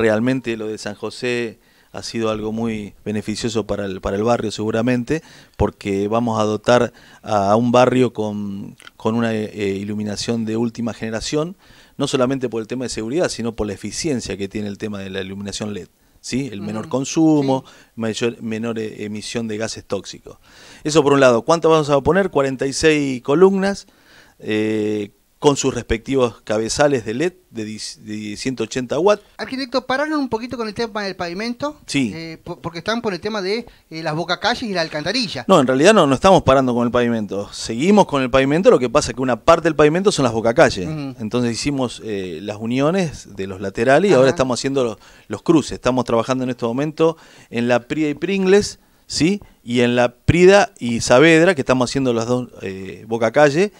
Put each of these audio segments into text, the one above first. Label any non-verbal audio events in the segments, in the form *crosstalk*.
realmente lo de San José ha sido algo muy beneficioso para el, para el barrio seguramente, porque vamos a dotar a, un barrio con, una eh, iluminación de última generación, no solamente por el tema de seguridad, sino por la eficiencia que tiene el tema de la iluminación LED. ¿Sí? El menor consumo, menor eh, emisión de gases tóxicos. Eso por un lado. ¿cuánto vamos a poner? 46 columnas, eh, con sus respectivos cabezales de LED de, 180 watts. Arquitecto, pararon un poquito con el tema del pavimento. Sí. Eh, porque están por el tema de eh, las bocacalles y la alcantarilla. No, en realidad no, no estamos parando con el pavimento. Seguimos con el pavimento, lo que pasa es que una parte del pavimento son las bocacalles. Entonces hicimos eh, las uniones de los laterales y ahora estamos haciendo los, cruces. Estamos trabajando en este momento en la Prida y Pringles, ¿sí? Y en la Prida y Saavedra, que estamos haciendo las dos bocacalles,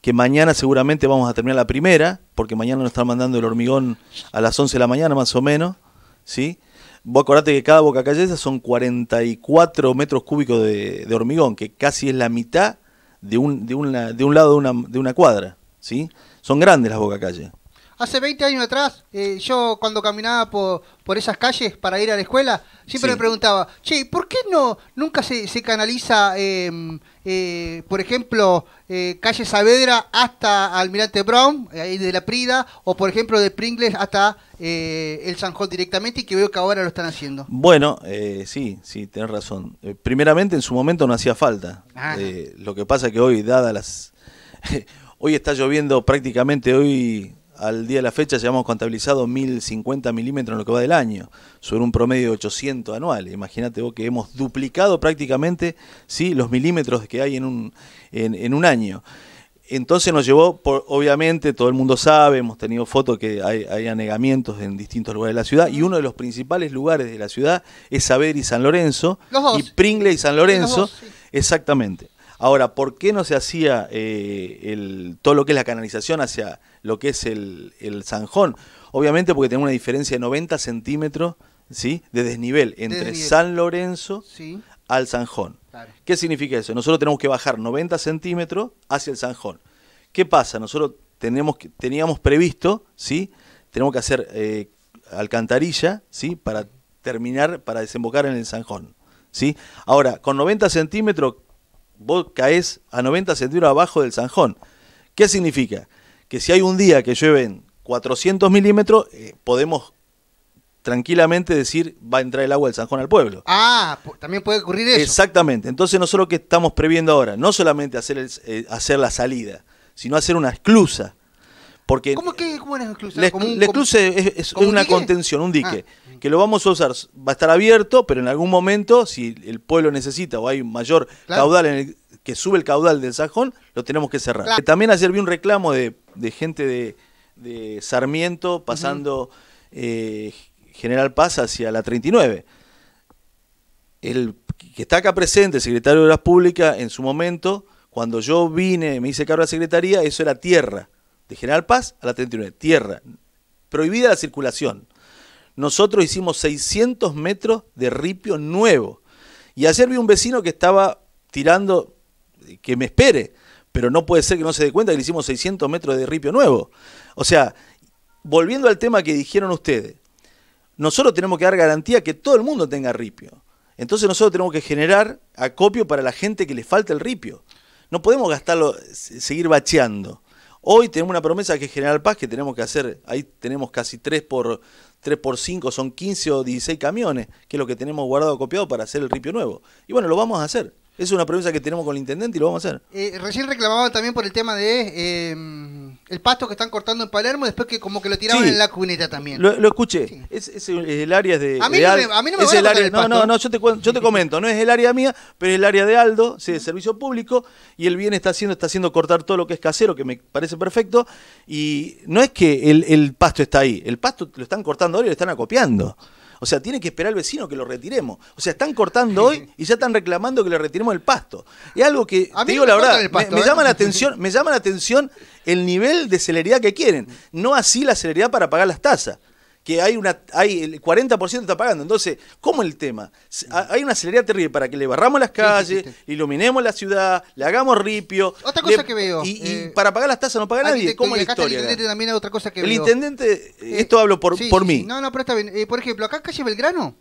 que mañana seguramente vamos a terminar la primera, porque mañana nos están mandando el hormigón a las 11 de la mañana más o menos, ¿sí? Vos acordate que cada boca calle son 44 metros cúbicos de, hormigón, que casi es la mitad de un, de de un lado de una, de una cuadra, ¿sí? Son grandes las boca calles. Hace 20 años atrás, eh, yo cuando caminaba por, esas calles para ir a la escuela, siempre me preguntaba, che, ¿por qué no nunca se, canaliza, em, eh, por ejemplo, eh, calle Saavedra hasta Almirante Brown, ahí de la Prida, o por ejemplo de Pringles hasta el Sanjón directamente y que veo que ahora lo están haciendo? Bueno, sí, sí, tenés razón. primeramente, en su momento no hacía falta. Ah. lo que pasa es que hoy, dada las... *laughs* hoy está lloviendo prácticamente hoy al día de la fecha llevamos contabilizado 1050 milímetros en lo que va del año, sobre un promedio de 800 anuales. Imagínate vos que hemos duplicado prácticamente ¿sí? los milímetros que hay en un, en, en un año. Entonces nos llevó, por, obviamente, todo el mundo sabe, hemos tenido fotos que hay, anegamientos en distintos lugares de la ciudad, y uno de los principales lugares de la ciudad es Saber y San Lorenzo, y Pringle y San Lorenzo, exactamente. Ahora, ¿por qué no se hacía eh, el, todo lo que es la canalización hacia lo que es el, Sanjón? Obviamente porque tenemos una diferencia de 90 centímetros ¿sí? de desnivel entre San Lorenzo al Sanjón. ¿Qué significa eso? Nosotros tenemos que bajar 90 centímetros hacia el Sanjón. ¿Qué pasa? Nosotros teníamos previsto, ¿sí? tenemos que hacer eh, alcantarilla ¿sí? para terminar, para desembocar en el Sanjón, ¿sí? Ahora, con 90 centímetros vos caes a 90 centímetros abajo del zanjón. ¿Qué significa? Que si hay un día que llueven 400 milímetros, eh, podemos tranquilamente decir va a entrar el agua del Sanjón al pueblo. Ah, también puede ocurrir eso. Exactamente. Entonces nosotros que estamos previendo ahora, no solamente hacer, eh, hacer la salida, sino hacer una esclusa. Porque ¿Cómo que cómo es exclusa? La, esclusa es, es, una contención, un dique. Ah que lo vamos a usar, va a estar abierto, pero en algún momento, si el pueblo necesita o hay un mayor caudal que sube el caudal del sajón, lo tenemos que cerrar. También ayer vi un reclamo de, gente de, Sarmiento pasando eh, General Paz hacia la 39. El que está acá presente, el secretario de Obras Públicas, en su momento, cuando yo vine, me hice cargo de la secretaría, eso era tierra. De General Paz a la 39, tierra. Prohibida la circulación. Nosotros hicimos 600 metros de ripio nuevo. Y ayer vi un vecino que estaba tirando, que me espere, pero no puede ser que no se dé cuenta que le hicimos 600 metros de ripio nuevo. O sea, volviendo al tema que dijeron ustedes, nosotros tenemos que dar garantía que todo el mundo tenga ripio. Entonces nosotros tenemos que generar acopio para la gente que le falta el ripio. No podemos gastarlo, seguir bacheando. Hoy tenemos una promesa que es General Paz, que tenemos que hacer, ahí tenemos casi 3 por, tres por 5, son 15 o 16 camiones, que es lo que tenemos guardado copiado para hacer el ripio nuevo. Y bueno, lo vamos a hacer. Es una promesa que tenemos con el intendente y lo vamos a hacer. Eh, recién reclamaba también por el tema de eh, el pasto que están cortando en Palermo, después que como que lo tiraban en la cuneta también. Lo, escuché. Es, es, el área de. A mí, no, me, a mí a área, el pasto. No, no, no, yo te, comento. No es el área mía, pero es el área de Aldo, sí, de servicio público. Y el bien está haciendo, está haciendo cortar todo lo que es casero, que me parece perfecto. Y no es que el, el pasto está ahí. El pasto lo están cortando ahora y lo están acopiando. O sea, tiene que esperar el vecino que lo retiremos. O sea, están cortando hoy *laughs* y ya están reclamando que le retiremos el pasto. Es algo que, te digo la verdad, me, ¿eh? llama la *laughs* atención, me llama la atención el nivel de celeridad que quieren. No así la celeridad para pagar las tasas que hay una hay el 40% está pagando. Entonces, ¿cómo el tema? Hay una celeridad terrible para que le barramos las calles, iluminemos la ciudad, le hagamos ripio. Otra cosa que veo. Y, eh, para pagar las tasas no paga nadie. El intendente también otra cosa que veo. El intendente, eh, eh, esto hablo por, por mí. No, no, pero está bien. por ejemplo, acá calle Belgrano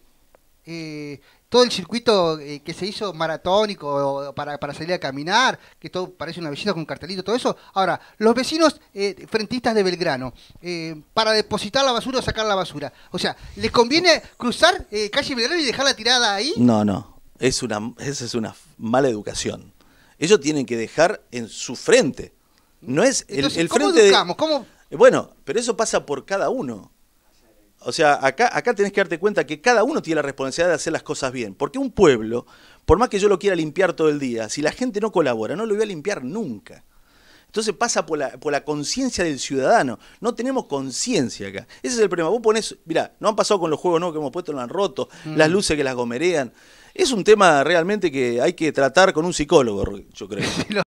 eh, todo el circuito eh, que se hizo maratónico para, salir a caminar, que todo parece una visita con cartelito, todo eso. Ahora, los vecinos eh, frentistas de Belgrano, eh, para depositar la basura o sacar la basura. O sea, ¿les conviene cruzar calle Belgrano y dejarla tirada ahí? No, no. Es una, esa es una mala educación. Ellos tienen que dejar en su frente. No es el, ¿cómo frente. Educamos? Bueno, pero eso pasa por cada uno. O sea, acá, acá tenés que darte cuenta que cada uno tiene la responsabilidad de hacer las cosas bien. Porque un pueblo, por más que yo lo quiera limpiar todo el día, si la gente no colabora, no lo voy a limpiar nunca. Entonces pasa por la, por la conciencia del ciudadano. No tenemos conciencia acá. Ese es el problema. Vos ponés, mirá, no han pasado con los juegos nuevos que hemos puesto, no han roto, mm. las luces que las gomerean. Es un tema realmente que hay que tratar con un psicólogo, yo creo. *laughs*